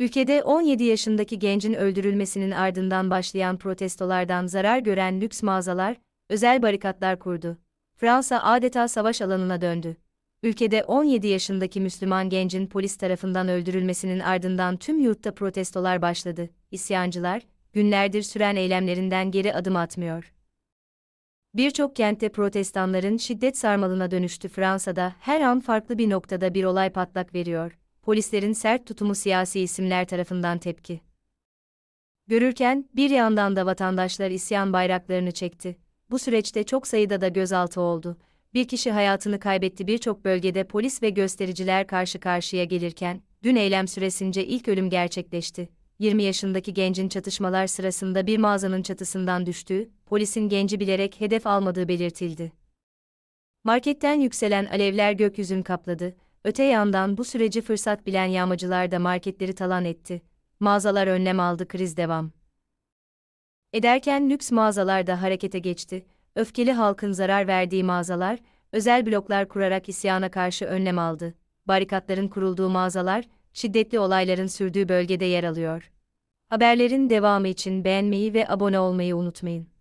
Ülkede 17 yaşındaki gencin öldürülmesinin ardından başlayan protestolardan zarar gören lüks mağazalar, özel barikatlar kurdu. Fransa adeta savaş alanına döndü. Ülkede 17 yaşındaki Müslüman gencin polis tarafından öldürülmesinin ardından tüm yurtta protestolar başladı. İsyancılar, günlerdir süren eylemlerinden geri adım atmıyor. Birçok kentte protestanların şiddet sarmalına dönüştü Fransa'da her an farklı bir noktada bir olay patlak veriyor polislerin sert tutumu siyasi isimler tarafından tepki. Görürken bir yandan da vatandaşlar isyan bayraklarını çekti. Bu süreçte çok sayıda da gözaltı oldu. Bir kişi hayatını kaybetti birçok bölgede polis ve göstericiler karşı karşıya gelirken, dün eylem süresince ilk ölüm gerçekleşti. 20 yaşındaki gencin çatışmalar sırasında bir mağazanın çatısından düştüğü, polisin genci bilerek hedef almadığı belirtildi. Marketten yükselen alevler gökyüzünü kapladı, Öte yandan bu süreci fırsat bilen yağmacılar da marketleri talan etti. Mağazalar önlem aldı kriz devam. Ederken lüks mağazalar da harekete geçti. Öfkeli halkın zarar verdiği mağazalar, özel bloklar kurarak isyana karşı önlem aldı. Barikatların kurulduğu mağazalar, şiddetli olayların sürdüğü bölgede yer alıyor. Haberlerin devamı için beğenmeyi ve abone olmayı unutmayın.